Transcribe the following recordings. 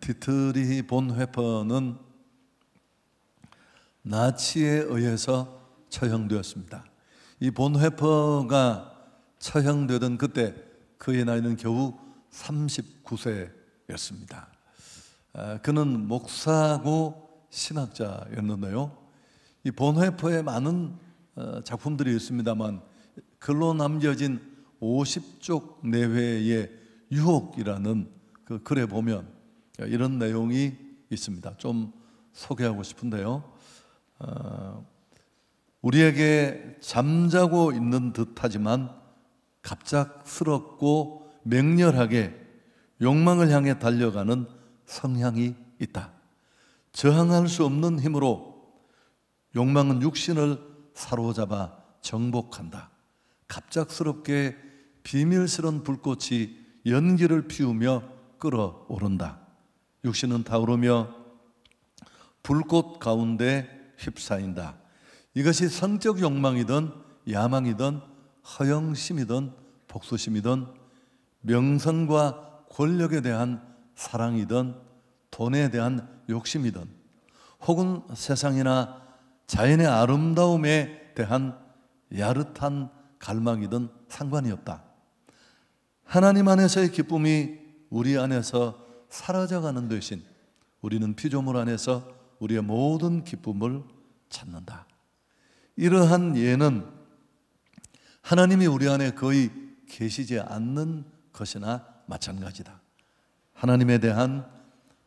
디트리히 본 회퍼는 나치에 의해서 처형되었습니다. 이본 회퍼가 처형되던 그때 그의 나이는 겨우 39세였습니다. 그는 목사고 신학자였는데요. 이 본회퍼의 많은 어, 작품들이 있습니다만 글로 남겨진 50쪽 내외의 유혹이라는 그 글에 보면 예, 이런 내용이 있습니다. 좀 소개하고 싶은데요. 어, 우리에게 잠자고 있는 듯하지만 갑작스럽고 맹렬하게 욕망을 향해 달려가는 성향이 있다. 저항할 수 없는 힘으로 욕망은 육신을 사로잡아 정복한다. 갑작스럽게 비밀스런 불꽃이 연기를 피우며 끌어오른다. 육신은 타오르며 불꽃 가운데 휩싸인다. 이것이 성적 욕망이든 야망이든 허영심이든 복수심이든 명성과 권력에 대한 사랑이든 돈에 대한 욕심이든 혹은 세상이나 자연의 아름다움에 대한 야릇한 갈망이든 상관이 없다. 하나님 안에서의 기쁨이 우리 안에서 사라져가는 대신 우리는 피조물 안에서 우리의 모든 기쁨을 찾는다. 이러한 예는 하나님이 우리 안에 거의 계시지 않는 것이나 마찬가지다. 하나님에 대한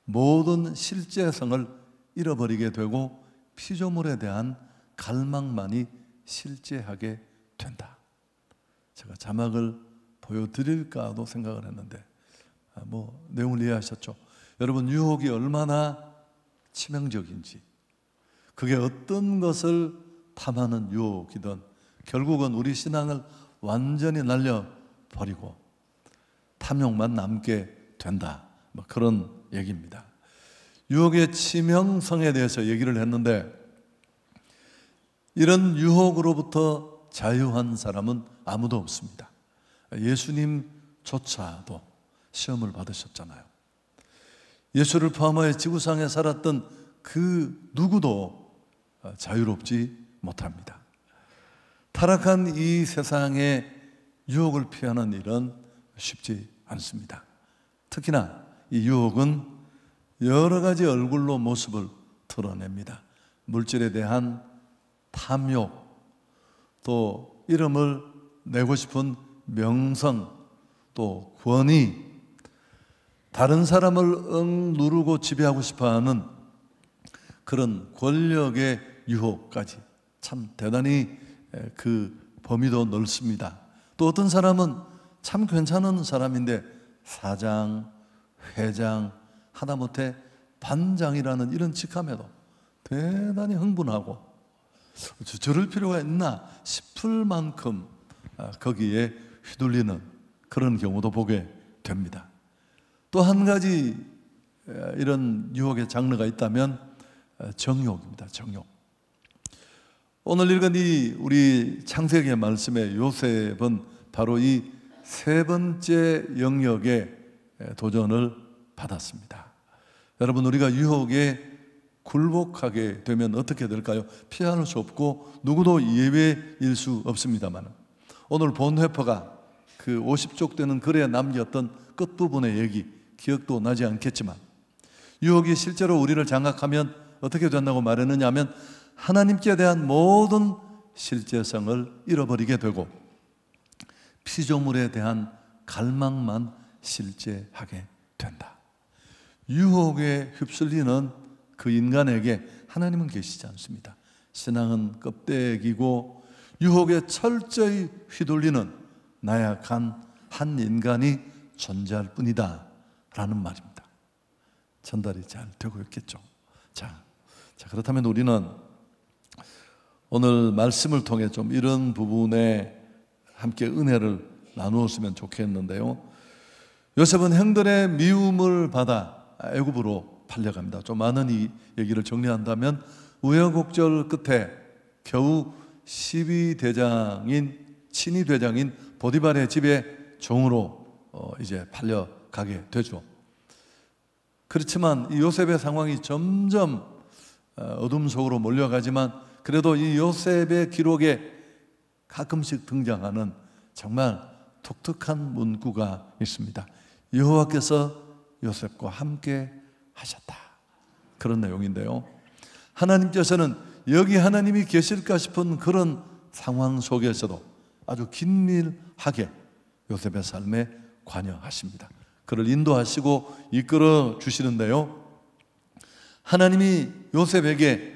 모든 실제성을 잃어버리게 되고 피조물에 대한 갈망만이 실제하게 된다. 제가 자막을 보여드릴까도 생각을 했는데 아, 뭐 내용을 이해하셨죠? 여러분 유혹이 얼마나 치명적인지 그게 어떤 것을 탐하는 유혹이든 결국은 우리 신앙을 완전히 날려버리고 탐욕만 남게 된다. 뭐 그런 얘기입니다. 유혹의 치명성에 대해서 얘기를 했는데 이런 유혹으로부터 자유한 사람은 아무도 없습니다. 예수님조차도 시험을 받으셨잖아요. 예수를 포함하여 지구상에 살았던 그 누구도 어, 자유롭지 못합니다. 타락한 이세상에 유혹을 피하는 일은 쉽지 않습니다. 특히나 이 유혹은 여러 가지 얼굴로 모습을 드러냅니다. 물질에 대한 탐욕, 또 이름을 내고 싶은 명성, 또 권위, 다른 사람을 응 누르고 지배하고 싶어하는 그런 권력의 유혹까지 참 대단히 그 범위도 넓습니다. 또 어떤 사람은 참 괜찮은 사람인데 사장, 회장, 하다못해 반장이라는 이런 직함에도 대단히 흥분하고 저럴 필요가 있나 싶을 만큼 아, 거기에 휘둘리는 그런 경우도 보게 됩니다. 또한 가지 이런 유혹의 장르가 있다면 정욕입니다. 정욕. 오늘 읽은 이 우리 창세기의 말씀에 요셉은 바로 이 세 번째 영역에 도전을 받았습니다. 여러분 우리가 유혹에 굴복하게 되면 어떻게 될까요? 피할 수 없고 누구도 예외일 수 없습니다만 오늘 본회퍼가 그 50쪽 되는 글에 남겼던 끝부분의 얘기 기억도 나지 않겠지만 유혹이 실제로 우리를 장악하면 어떻게 된다고 말했느냐 하면 하나님께 대한 모든 실제성을 잃어버리게 되고 피조물에 대한 갈망만 실제하게 된다. 유혹에 휩쓸리는 그 인간에게 하나님은 계시지 않습니다. 신앙은 껍데기고 유혹에 철저히 휘둘리는 나약한 한 인간이 존재할 뿐이다. 라는 말입니다. 전달이 잘 되고 있겠죠. 자, 자, 그렇다면 우리는 오늘 말씀을 통해 좀 이런 부분에 함께 은혜를 나누었으면 좋겠는데요. 요셉은 형들의 미움을 받아 애굽으로 팔려갑니다. 좀 많은 이 얘기를 정리한다면 우여곡절 끝에 겨우 12대장인 친위 대장인 보디발의 집에 종으로 어 이제 팔려 가게 되죠. 그렇지만 이 요셉의 상황이 점점 어, 어둠 속으로 몰려가지만 그래도 이 요셉의 기록에 가끔씩 등장하는 정말 독특한 문구가 있습니다. 여호와께서 요셉과 함께 하셨다. 그런 내용인데요. 하나님께서는 여기 하나님이 계실까 싶은 그런 상황 속에서도 아주 긴밀하게 요셉의 삶에 관여하십니다. 그를 인도하시고 이끌어 주시는데요. 하나님이 요셉에게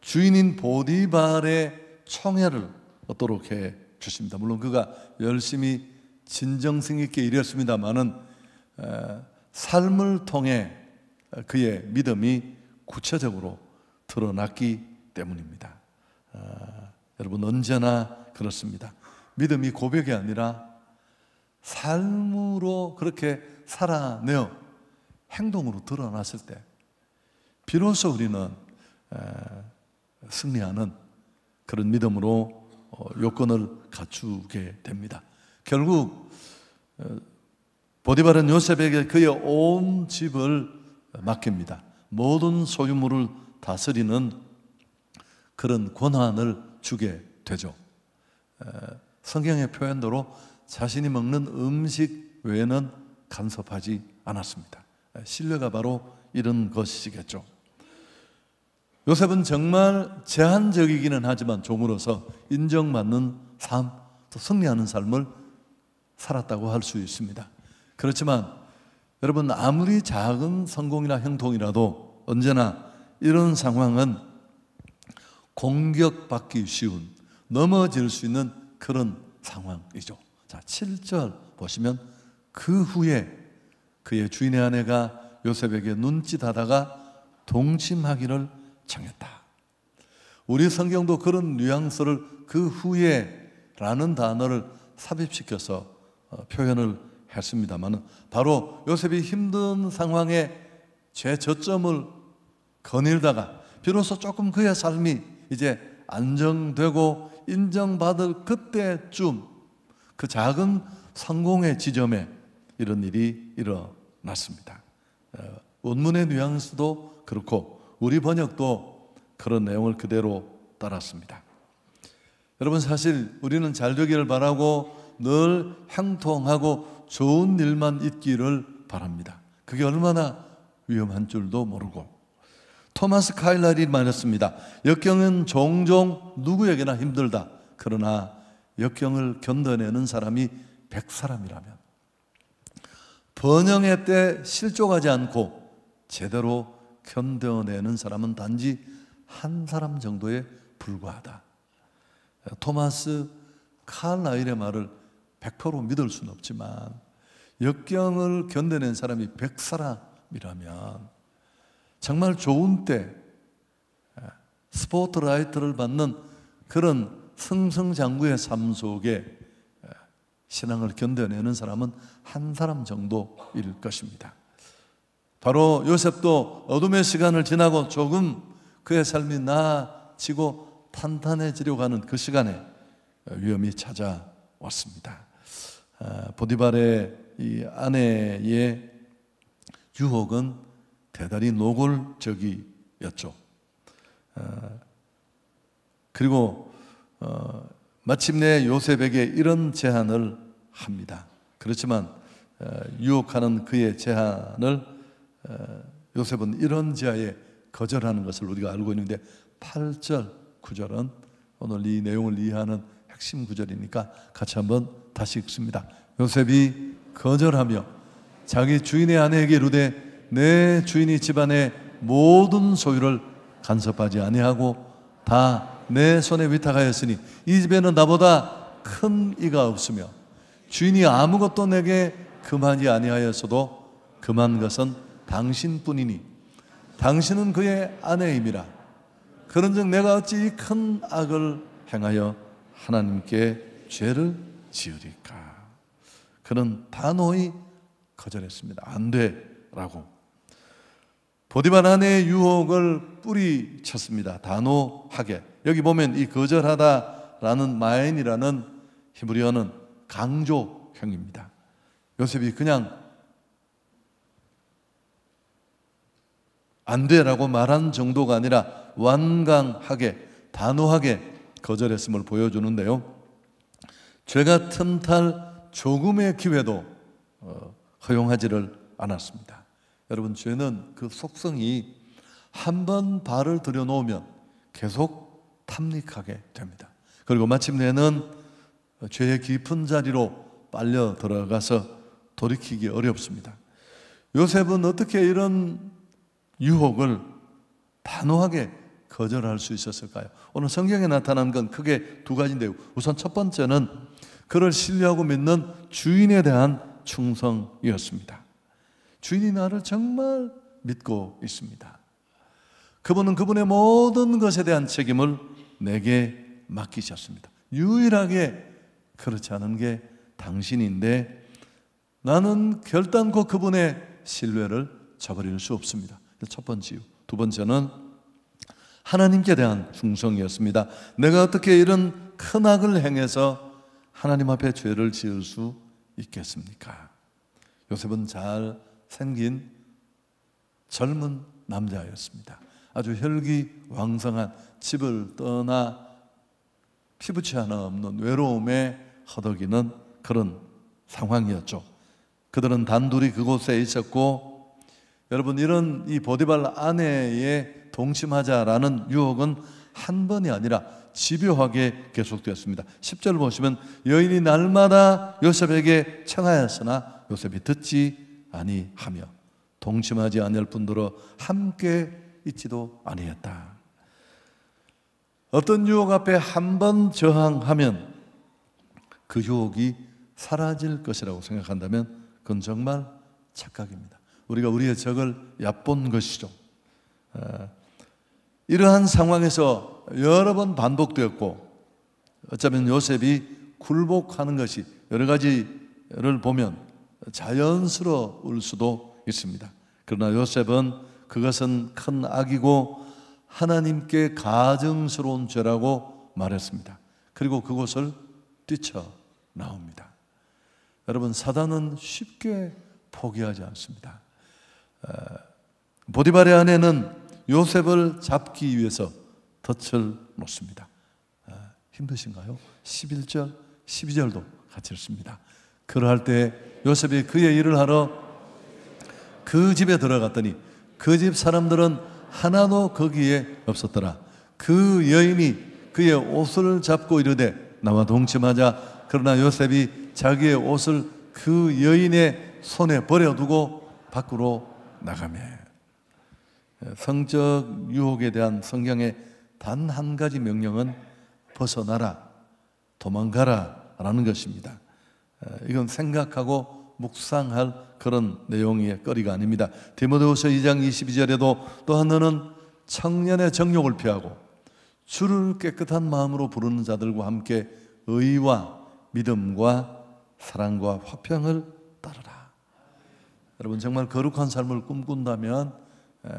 주인인 보디발의 청해를 얻도록 해 주십니다. 물론 그가 열심히 진정성 있게 일했습니다만은 삶을 통해 그의 믿음이 구체적으로 드러났기 때문입니다. 아, 여러분 언제나 그렇습니다. 믿음이 고백이 아니라 삶으로 그렇게 살아내어 행동으로 드러났을 때 비로소 우리는 승리하는 그런 믿음으로 어, 요건을 갖추게 됩니다. 결국 어, 보디발은 요셉에게 그의 온 집을 맡깁니다. 모든 소유물을 다스리는 그런 권한을 주게 되죠. 성경의 표현대로 자신이 먹는 음식 외에는 간섭하지 않았습니다. 신뢰가 바로 이런 것이겠죠. 요셉은 정말 제한적이기는 하지만 종으로서 인정받는 삶, 또 승리하는 삶을 살았다고 할 수 있습니다. 그렇지만 여러분 아무리 작은 성공이나 형통이라도 언제나 이런 상황은 공격받기 쉬운 넘어질 수 있는 그런 상황이죠. 자, 7절 보시면 그 후에 그의 주인의 아내가 요셉에게 눈짓하다가 동침하기를 청했다. 우리 성경도 그런 뉘앙스를 그 후에 라는 단어를 삽입시켜서 어, 표현을 했습니다만 바로 요셉이 힘든 상황에 제 저점을 거닐다가 비로소 조금 그의 삶이 이제 안정되고 인정받을 그때쯤 그 작은 성공의 지점에 이런 일이 일어났습니다. 어, 원문의 뉘앙스도 그렇고 우리 번역도 그런 내용을 그대로 따랐습니다. 여러분 사실 우리는 잘 되기를 바라고 늘 향통하고 좋은 일만 있기를 바랍니다. 그게 얼마나 위험한 줄도 모르고 토마스 카일날이 말했습니다. 역경은 종종 누구에게나 힘들다. 그러나 역경을 견뎌내는 사람이 1 0 0사람이라면 번영의 때 실족하지 않고 제대로 견뎌내는 사람은 단지 한 사람 정도에 불과하다. 토마스 칼라일의 말을 100% 믿을 수는 없지만 역경을 견뎌낸 사람이 100사람이라면 정말 좋은 때 스포트라이트를 받는 그런 승승장구의 삶 속에 신앙을 견뎌내는 사람은 한 사람 정도일 것입니다. 바로 요셉도 어둠의 시간을 지나고 조금 그의 삶이 나아지고 탄탄해지려고 하는 그 시간에 위험이 찾아왔습니다. 보디발의 이 아내의 유혹은 대단히 노골적이었죠. 그리고 어, 마침내 요셉에게 이런 제안을 합니다. 그렇지만 어, 유혹하는 그의 제안을 어, 요셉은 이런 지하에 거절하는 것을 우리가 알고 있는데 8절, 9절은 오늘 이 내용을 이해하는 핵심 구절이니까 같이 한번 다시 읽습니다. 요셉이 거절하며 자기 주인의 아내에게 이르되 내 주인이 집안의 모든 소유를 간섭하지 아니하고 다내 손에 위탁하였으니 이 집에는 나보다 큰 이가 없으며 주인이 아무것도 내게 금하지 아니하였어도 금한 것은 당신뿐이니 당신은 그의 아내임이라 그런즉 내가 어찌 이 큰 악을 행하여 하나님께 죄를 지으리까 그는 단호히 거절했습니다 안 돼라고 보디발 안에 유혹을 뿌리쳤습니다. 단호하게. 여기 보면 이 거절하다라는 마엔이라는 히브리어는 강조형입니다. 요셉이 그냥 안 돼라고 말한 정도가 아니라 완강하게 단호하게 거절했음을 보여주는데요. 죄가 틈탈 조금의 기회도 어, 허용하지를 않았습니다. 여러분 죄는 그 속성이 한 번 발을 들여놓으면 계속 탐닉하게 됩니다. 그리고 마침내는 죄의 깊은 자리로 빨려 들어가서 돌이키기 어렵습니다. 요셉은 어떻게 이런 유혹을 단호하게 거절할 수 있었을까요? 오늘 성경에 나타난 건 크게 두 가지인데요. 우선 첫 번째는 그를 신뢰하고 믿는 주인에 대한 충성이었습니다. 주인이 나를 정말 믿고 있습니다. 그분은 그분의 모든 것에 대한 책임을 내게 맡기셨습니다. 유일하게 그렇지 않은 게 당신인데 나는 결단코 그분의 신뢰를 저버릴 수 없습니다. 첫 번째 이유. 두 번째는 하나님께 대한 충성이었습니다. 내가 어떻게 이런 큰 악을 행해서 하나님 앞에 죄를 지을 수 있겠습니까? 요셉은 잘 생긴 젊은 남자였습니다. 아주 혈기 왕성한 집을 떠나 피부치 하나 없는 외로움에 허덕이는 그런 상황이었죠. 그들은 단둘이 그곳에 있었고 여러분 이런 이 보디발 아내에 동침하자라는 유혹은 한 번이 아니라 집요하게 계속되었습니다. 10절 보시면 여인이 날마다 요셉에게 청하였으나 요셉이 듣지 아니하며 동심하지 않을 할 뿐더러 함께 있지도 아니했다. 어떤 유혹 앞에 한 번 저항하면 그 유혹이 사라질 것이라고 생각한다면 그건 정말 착각입니다. 우리가 우리의 적을 얕본 것이죠. 어, 이러한 상황에서 여러 번 반복되었고 어쩌면 요셉이 굴복하는 것이 여러 가지를 보면 자연스러울 수도 있습니다. 그러나 요셉은 그것은 큰 악이고 하나님께 가증스러운 죄라고 말했습니다. 그리고 그곳을 뛰쳐 나옵니다. 여러분 사단은 쉽게 포기하지 않습니다. 어, 보디발의 아내는 요셉을 잡기 위해서 덫을 놓습니다. 어, 힘드신가요? 11절, 12절도 같이 읽습니다. 그러할 때 요셉이 그의 일을 하러 그 집에 들어갔더니 그 집 사람들은 하나도 거기에 없었더라. 그 여인이 그의 옷을 잡고 이르되 나와 동침하자. 그러나 요셉이 자기의 옷을 그 여인의 손에 버려두고 밖으로 나가며 성적 유혹에 대한 성경의 단 한 가지 명령은 벗어나라, 도망가라 라는 것입니다. 어, 이건 생각하고 묵상할 그런 내용의 거리가 아닙니다. 디모데후서 2장 22절에도 또한 너는 청년의 정욕을 피하고 주를 깨끗한 마음으로 부르는 자들과 함께 의와 믿음과 사랑과 화평을 따르라. 여러분 정말 거룩한 삶을 꿈꾼다면 에,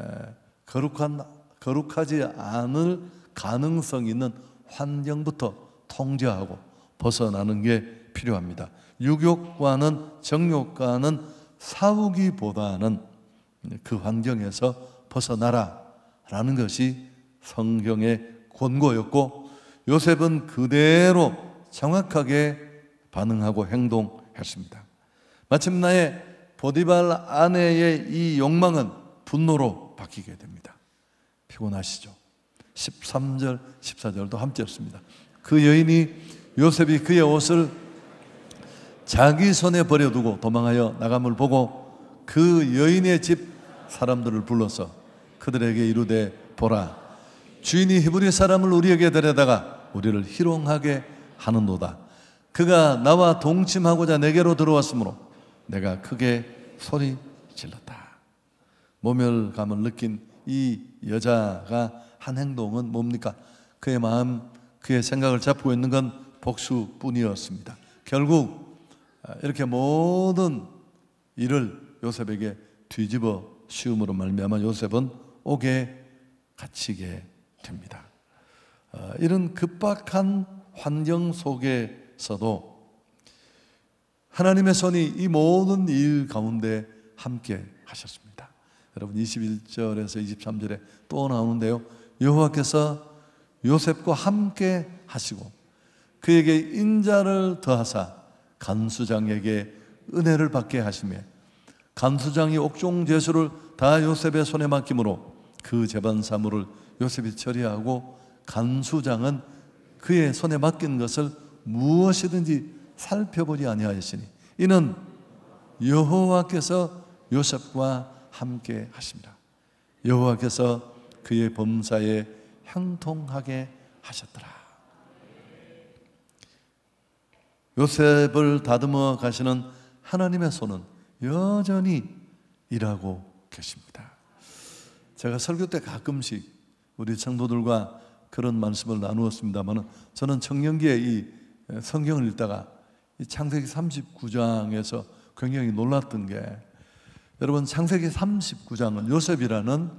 거룩한 거룩하지 않을 가능성 있는 환경부터 통제하고 벗어나는 게 필요합니다. 유욕과는 정욕과는 사우기보다는그 환경에서 벗어나라라는 것이 성경의 권고였고 요셉은 그대로 정확하게 반응하고 행동했습니다. 마침내 보디발 아내의 이 욕망은 분노로 바뀌게 됩니다. 피곤하시죠? 13절, 14절도 함께 했습니다. 그 여인이 요셉이 그의 옷을 자기 손에 버려두고 도망하여 나감을 보고 그 여인의 집 사람들을 불러서 그들에게 이르되 보라 주인이 히브리 사람을 우리에게 데려다가 우리를 희롱하게 하는도다 그가 나와 동침하고자 내게로 들어왔으므로 내가 크게 소리 질렀다 모멸감을 느낀 이 여자가 한 행동은 뭡니까? 그의 마음, 그의 생각을 잡고 있는 건 복수뿐이었습니다. 결국 아, 이렇게 모든 일을 요셉에게 뒤집어 씌움으로 말미암아 요셉은 옥에 갇히게 됩니다. 아, 이런 급박한 환경 속에서도 하나님의 손이 이 모든 일 가운데 함께 하셨습니다. 여러분 21절에서 23절에 또 나오는데요. 여호와께서 요셉과 함께 하시고 그에게 인자를 더하사 간수장에게 은혜를 받게 하심에 간수장이 옥중 제수를 다 요셉의 손에 맡김으로 그 재반 사물을 요셉이 처리하고 간수장은 그의 손에 맡긴 것을 무엇이든지 살펴보지 아니하였으니 이는 여호와께서 요셉과 함께 하십니다. 여호와께서 그의 범사에 형통하게 하셨더라. 요셉을 다듬어 가시는 하나님의 손은 여전히 일하고 계십니다. 제가 설교 때 가끔씩 우리 청도들과 그런 말씀을 나누었습니다만 저는 청년기에 이 성경을 읽다가 이 창세기 39장에서 굉장히 놀랐던 게 여러분 창세기 39장은 요셉이라는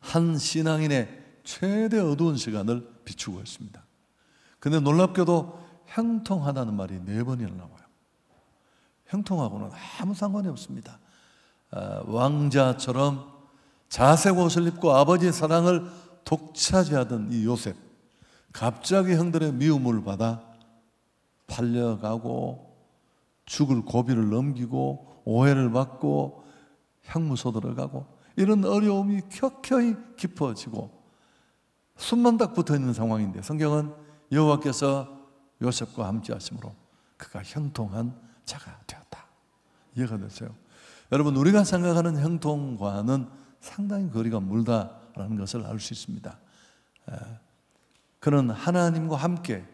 한 신앙인의 최대 어두운 시간을 비추고 있습니다. 근데 놀랍게도 형통하다는 말이 네 번이나 나와요. 형통하고는 아무 상관이 없습니다. 아, 왕자처럼 자색 옷을 입고 아버지의 사랑을 독차지하던 이 요셉. 갑자기 형들의 미움을 받아 팔려가고 죽을 고비를 넘기고 오해를 받고 형무소 들어가고 이런 어려움이 켜켜이 깊어지고 숨만 딱 붙어 있는 상황인데 성경은 여호와께서 요셉과 함께 하심으로 그가 형통한 자가 되었다. 이해가 되세요? 여러분 우리가 생각하는 형통과는 상당히 거리가 멀다라는 것을 알 수 있습니다. 그는 하나님과 함께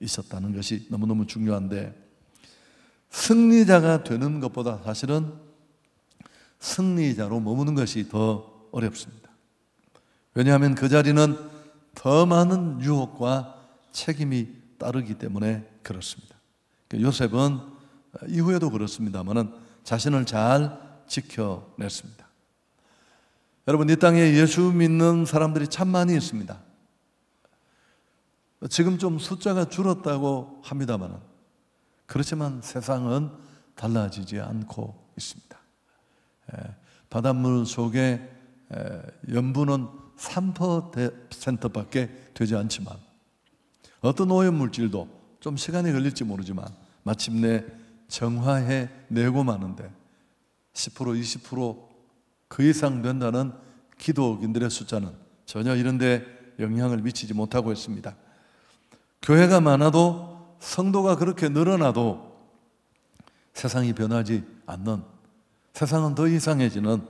있었다는 것이 너무너무 중요한데 승리자가 되는 것보다 사실은 승리자로 머무는 것이 더 어렵습니다. 왜냐하면 그 자리는 더 많은 유혹과 책임이 따르기 때문에 그렇습니다. 그 요셉은 어, 이후에도 그렇습니다만은 자신을 잘 지켜냈습니다. 여러분 이 땅에 예수 믿는 사람들이 참 많이 있습니다. 지금 좀 숫자가 줄었다고 합니다만 그렇지만 세상은 달라지지 않고 있습니다. 바닷물 속에 연분은 3%밖에 되지 않지만 어떤 오염물질도 좀 시간이 걸릴지 모르지만 마침내 정화해 내고 마는데 10% 20%그 이상 된다는 기독인들의 숫자는 전혀 이런데 영향을 미치지 못하고 있습니다. 교회가 많아도 성도가 그렇게 늘어나도 세상이 변하지 않는 세상은 더 이상해지는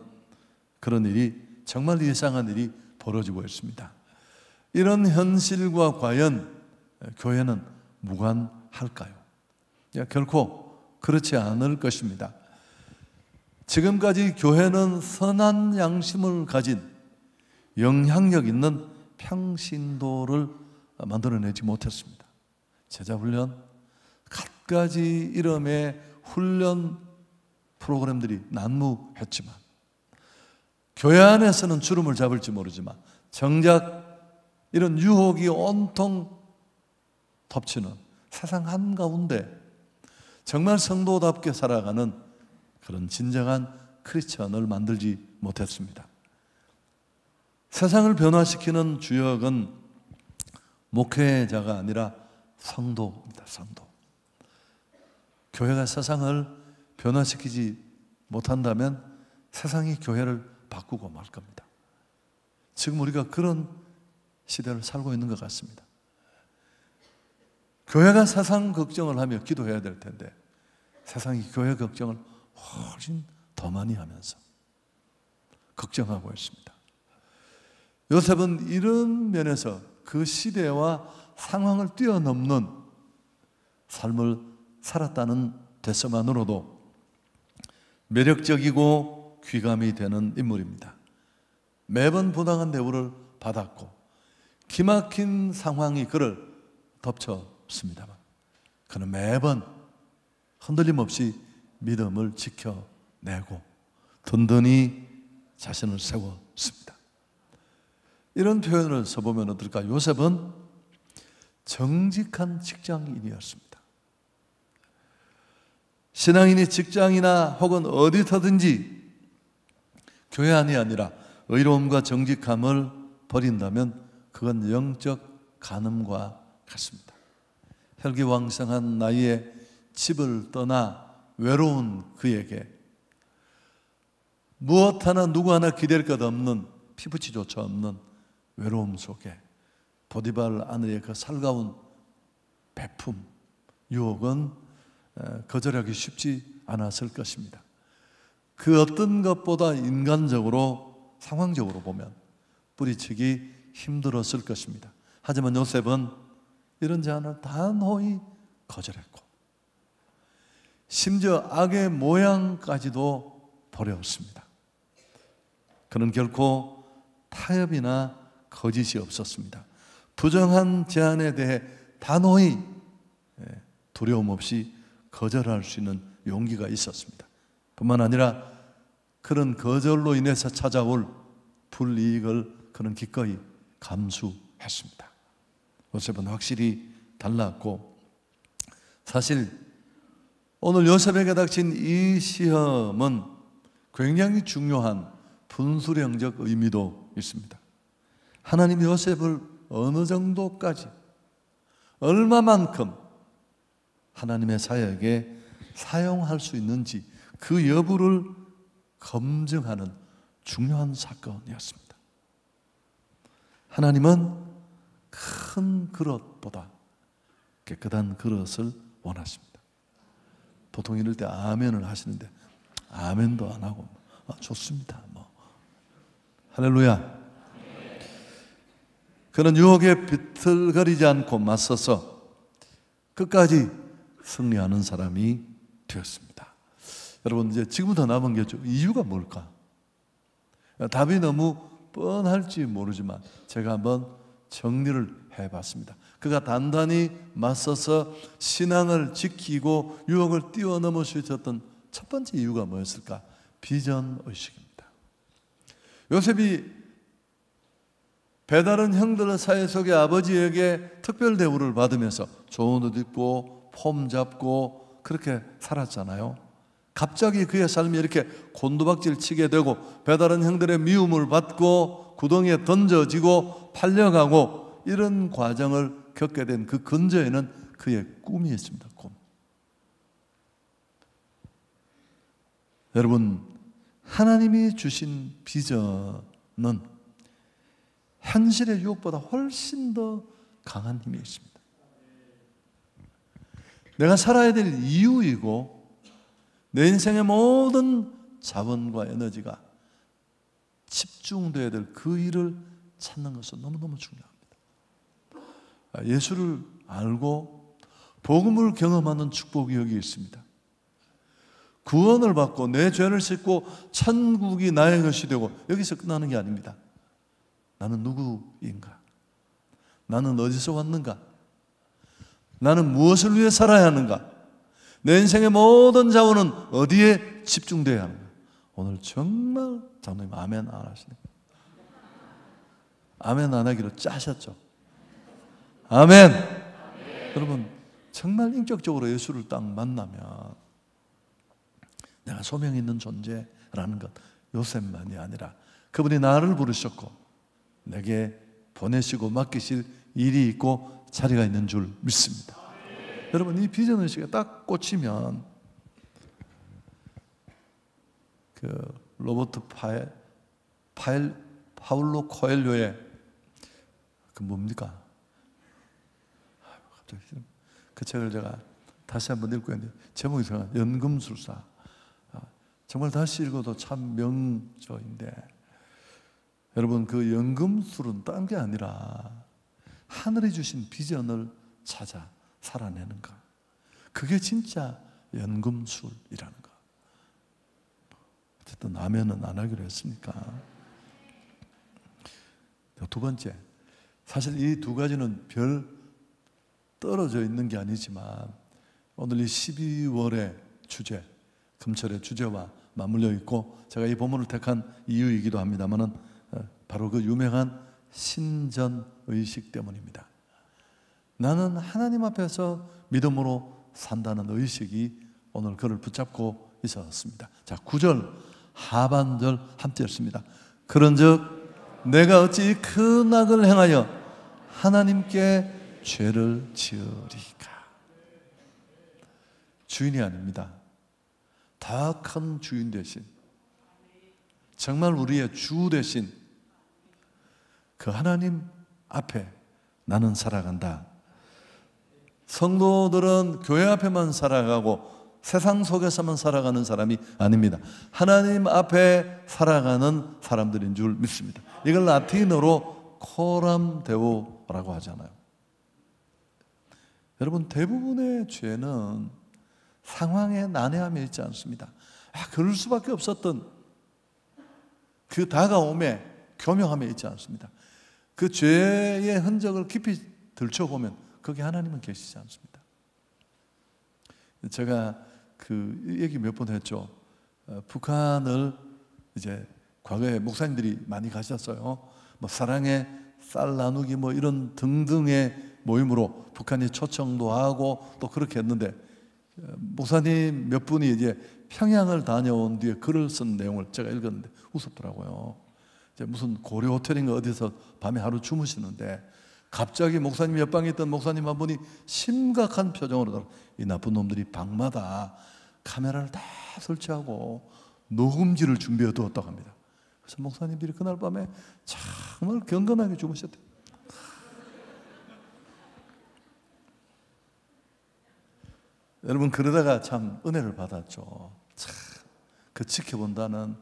그런 일이 정말 이상한 일이 벌어지고 있습니다. 이런 현실과 과연 교회는 무관할까요? 결코 그렇지 않을 것입니다. 지금까지 교회는 선한 양심을 가진 영향력 있는 평신도를 만들어내지 못했습니다. 제자훈련, 갖가지 이름의 훈련 프로그램들이 난무했지만, 교회 안에서는 주름을 잡을지 모르지만, 정작 이런 유혹이 온통 덮치는 세상 한가운데 정말 성도답게 살아가는 그런 진정한 크리스천을 만들지 못했습니다. 세상을 변화시키는 주역은 목회자가 아니라 성도입니다. 성도. 교회가 세상을 변화시키지 못한다면 세상이 교회를 바꾸고 말 겁니다. 지금 우리가 그런 시대를 살고 있는 것 같습니다. 교회가 세상 걱정을 하며 기도해야 될 텐데 세상이 교회 걱정을 훨씬 더 많이 하면서 걱정하고 있습니다. 요셉은 이런 면에서 그 시대와 상황을 뛰어넘는 삶을 살았다는 대서만으로도 매력적이고 귀감이 되는 인물입니다. 매번 부당한 대우를 받았고 기막힌 상황이 그를 덮쳐 없습니다만 그는 매번 흔들림 없이 믿음을 지켜내고 든든히 자신을 세웠습니다. 이런 표현을 써보면 어떨까? 요셉은 정직한 직장인이었습니다. 신앙인이 직장이나 혹은 어디서든지 교회 안이 아니라 의로움과 정직함을 버린다면 그건 영적 간음과 같습니다. 혈기왕성한 나이에 집을 떠나 외로운 그에게 무엇 하나 누구 하나 기댈 것 없는 피부치조차 없는 외로움 속에 보디발 아내의 그 살가운 배품 유혹은 거절하기 쉽지 않았을 것입니다. 그 어떤 것보다 인간적으로 상황적으로 보면 뿌리치기 힘들었을 것입니다. 하지만 요셉은 이런 제안을 단호히 거절했고 심지어 악의 모양까지도 버렸습니다. 그는 결코 타협이나 거짓이 없었습니다. 부정한 제안에 대해 단호히 예, 두려움 없이 거절할 수 있는 용기가 있었습니다. 뿐만 아니라 그런 거절로 인해서 찾아올 불이익을 그는 기꺼이 감수했습니다. 요셉은 확실히 달랐고 사실 오늘 요셉에게 닥친 이 시험은 굉장히 중요한 분수령적 의미도 있습니다. 하나님 요셉을 어느 정도까지 얼마만큼 하나님의 사역에 사용할 수 있는지 그 여부를 검증하는 중요한 사건이었습니다. 하나님은 큰 그릇보다 깨끗한 그릇을 원하십니다. 보통 이럴 때 아멘을 하시는데 아멘도 안 하고 뭐, 아, 좋습니다. 뭐 할렐루야. 그는 유혹에 비틀거리지 않고 맞서서 끝까지 승리하는 사람이 되었습니다. 여러분 이제 지금부터 남은 게 이유가 뭘까? 답이 너무 뻔할지 모르지만 제가 한번 정리를 해봤습니다. 그가 단단히 맞서서 신앙을 지키고 유혹을 뛰어넘을 수 있었던 첫 번째 이유가 뭐였을까? 비전 의식입니다. 요셉이 배다른 형들 사이 속에 아버지에게 특별 대우를 받으면서 좋은 옷 입고 폼 잡고 그렇게 살았잖아요. 갑자기 그의 삶이 이렇게 곤두박질 치게 되고 배다른 형들의 미움을 받고 구덩이에 던져지고 팔려가고 이런 과정을 겪게 된 그 근저에는 그의 꿈이 있습니다. 꿈. 여러분, 하나님이 주신 비전은 현실의 유혹보다 훨씬 더 강한 힘이 있습니다. 내가 살아야 될 이유이고 내 인생의 모든 자원과 에너지가 집중되어야 될 그 일을 찾는 것은 너무너무 중요합니다. 예수를 알고 복음을 경험하는 축복이 여기 있습니다. 구원을 받고 내 죄를 씻고 천국이 나의 것이 되고 여기서 끝나는 게 아닙니다. 나는 누구인가? 나는 어디서 왔는가? 나는 무엇을 위해 살아야 하는가? 내 인생의 모든 자원은 어디에 집중돼야 하는가? 오늘 정말 장로님 아멘 안 하시네. 아멘 안 하기로 짜셨죠? 아멘. 아멘. 여러분, 정말 인격적으로 예수를 딱 만나면 내가 소명 있는 존재라는 것, 요셉만이 아니라 그분이 나를 부르셨고 내게 보내시고 맡기실 일이 있고 자리가 있는 줄 믿습니다. 아멘. 여러분, 이 비전 의식에 딱 꽂히면 그 로버트 파엘, 파엘 파울로 코엘료의 그 뭡니까? 그 책을 제가 다시 한 번 읽고 있는데 제목이 생각 연금술사 아, 정말 다시 읽어도 참 명저인데 여러분 그 연금술은 딴 게 아니라 하늘이 주신 비전을 찾아 살아내는 것 그게 진짜 연금술이라는 것 어쨌든 아멘은 안 하기로 했으니까 두 번째 사실 이 두 가지는 별 떨어져 있는 게 아니지만 오늘 이 12월의 주제, 금철의 주제와 맞물려 있고 제가 이 본문을 택한 이유이기도 합니다만은 어, 바로 그 유명한 신전 의식 때문입니다. 나는 하나님 앞에서 믿음으로 산다는 의식이 오늘 그를 붙잡고 있었습니다. 자, 9절 하반절 함께 읽습니다. 그런즉 내가 어찌 큰 악을 행하여 하나님께 죄를 지으리까. 주인이 아닙니다. 다악한 주인 대신 정말 우리의 주 대신 그 하나님 앞에 나는 살아간다. 성도들은 교회 앞에만 살아가고 세상 속에서만 살아가는 사람이 아닙니다. 하나님 앞에 살아가는 사람들인 줄 믿습니다. 이걸 라틴어로 코람 데오라고 하잖아요. 여러분 대부분의 죄는 상황의 난해함이 있지 않습니다. 아, 그럴 수밖에 없었던 그 다가옴에 교묘함에 있지 않습니다. 그 죄의 흔적을 깊이 들춰보면 거기 하나님은 계시지 않습니다. 제가 그 얘기 몇 번 했죠. 어, 북한을 이제 과거에 목사님들이 많이 가셨어요. 뭐 사랑의 쌀 나누기 뭐 이런 등등의 모임으로 북한이 초청도 하고 또 그렇게 했는데 어, 목사님 몇 분이 이제 평양을 다녀온 뒤에 글을 쓴 내용을 제가 읽었는데 웃었더라고요. 이제 무슨 고려 호텔인가 어디서 밤에 하루 주무시는데 갑자기 목사님 옆방에 있던 목사님 한 분이 심각한 표정으로 이 나쁜 놈들이 방마다 카메라를 다 설치하고 녹음지를 준비해 두었다고 합니다. 그래서 목사님들이 그날 밤에 정말 경건하게 주무셨대요. 여러분 그러다가 참 은혜를 받았죠. 참 그 지켜본다는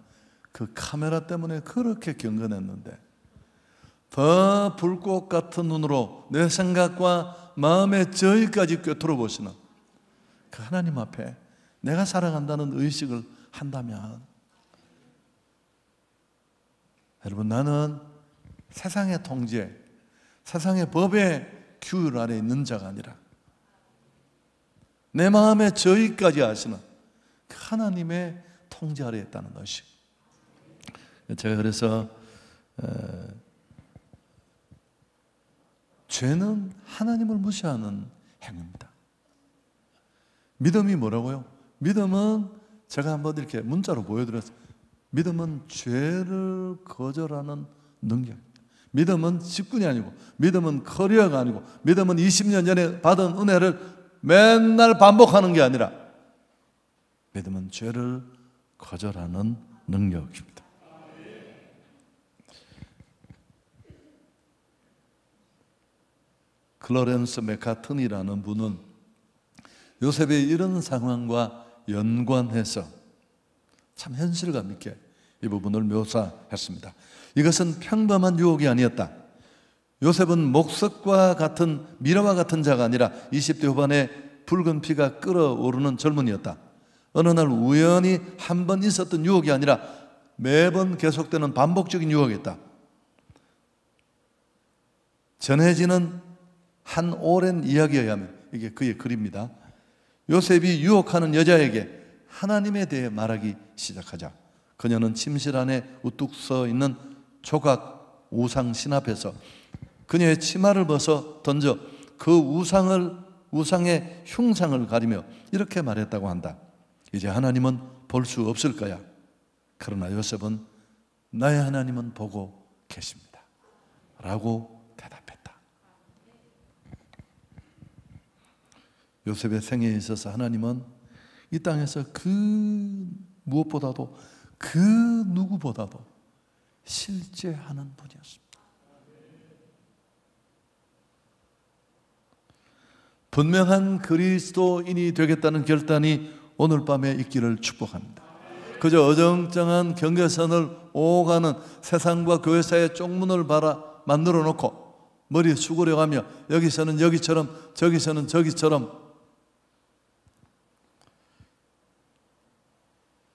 그 카메라 때문에 그렇게 경건했는데 더 불꽃 같은 눈으로 내 생각과 마음의 저희까지 꿰뚫어 보시는 그 하나님 앞에 내가 살아간다는 의식을 한다면 여러분 나는 세상의 통제, 세상의 법의 규율 아래 있는 자가 아니라 내 마음의 저희까지 아시는 그 하나님의 통제 아래 있다는 것이. 제가 그래서 에, 어, 죄는 하나님을 무시하는 행위입니다. 믿음이 뭐라고요? 믿음은 제가 한번 이렇게 문자로 보여드렸어요. 믿음은 죄를 거절하는 능력. 믿음은 직분이 아니고, 믿음은 커리어가 아니고, 믿음은 20년 전에 받은 은혜를 맨날 반복하는 게 아니라 믿음은 죄를 거절하는 능력입니다. 클로렌스 메카튼이라는 분은 요셉의 이런 상황과 연관해서 참 현실감 있게 이 부분을 묘사했습니다. 이것은 평범한 유혹이 아니었다. 요셉은 목석과 같은 미라와 같은 자가 아니라 20대 후반에 붉은 피가 끓어오르는 젊은이였다. 어느 날 우연히 한 번 있었던 유혹이 아니라 매번 계속되는 반복적인 유혹이었다. 전해지는 한 오랜 이야기여야 하면 이게 그의 글입니다. 요셉이 유혹하는 여자에게 하나님에 대해 말하기 시작하자. 그녀는 침실 안에 우뚝 서 있는 조각 우상 신 앞에서 그녀의 치마를 벗어 던져 그 우상을 우상의 흉상을 가리며 이렇게 말했다고 한다. 이제 하나님은 볼 수 없을 거야. 그러나 요셉은 나의 하나님은 보고 계십니다. 라고 대답했다. 요셉의 생애에 있어서 하나님은 이 땅에서 그 무엇보다도 그 누구보다도 실제하는 분이었습니다. 분명한 그리스도인이 되겠다는 결단이 오늘 밤에 있기를 축복합니다. 그저 어정쩡한 경계선을 오가는 세상과 교회 사이의 쪽문을 바라 만들어 놓고 머리 숙으려가며 여기서는 여기처럼 저기서는 저기처럼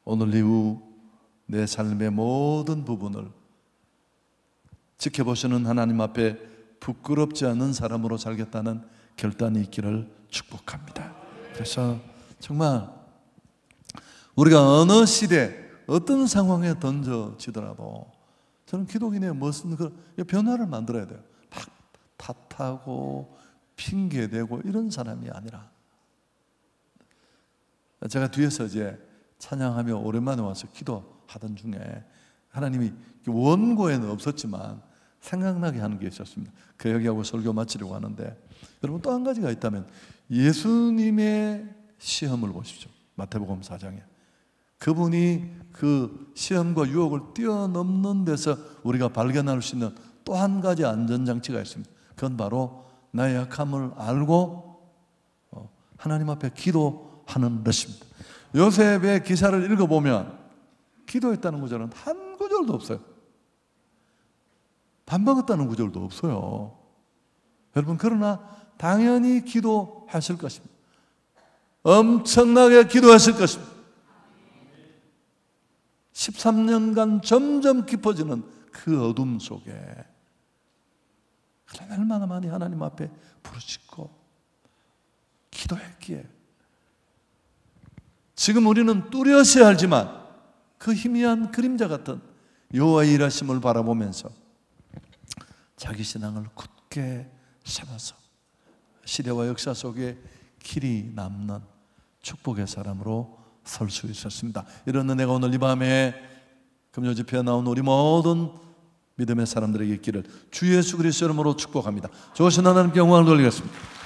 오늘 이후 내 삶의 모든 부분을 지켜보시는 하나님 앞에 부끄럽지 않은 사람으로 살겠다는 결단이 있기를 축복합니다. 그래서 정말 우리가 어느 시대 어떤 상황에 던져지더라도 저는 기독인의 무슨 그 변화를 만들어야 돼요. 막 탓하고 핑계대고 이런 사람이 아니라 제가 뒤에서 이제 찬양하며 오랜만에 와서 기도하던 중에 하나님이 원고에는 없었지만 생각나게 하는 게 있었습니다. 그 얘기하고 설교 마치려고 하는데 여러분 또 한 가지가 있다면 예수님의 시험을 보십시오. 마태복음 4장에 그분이 그 시험과 유혹을 뛰어넘는 데서 우리가 발견할 수 있는 또 한 가지 안전장치가 있습니다. 그건 바로 나의 약함을 알고 어, 하나님 앞에 기도하는 것입니다. 요셉의 기사를 읽어보면 기도했다는 구절은 한 구절도 없어요. 안 먹었다는 구절도 없어요. 여러분, 그러나 당연히 기도하실 것입니다. 엄청나게 기도하실 것입니다. 13년간 점점 깊어지는 그 어둠 속에 그러나 얼마나 많이 하나님 앞에 부르짖고 기도했기에 지금 우리는 뚜렷이 알지만 그 희미한 그림자 같은 여호와의 일하심을 바라보면서 자기 신앙을 굳게 세워서 시대와 역사 속에 길이 남는 축복의 사람으로 설 수 있었습니다. 이런 은혜가 오늘 이 밤에 금요 집회에 나온 우리 모든 믿음의 사람들에게 있기를 주 예수 그리스도 이름으로 축복합니다. 좋으신 하나님께 영광을 돌리겠습니다.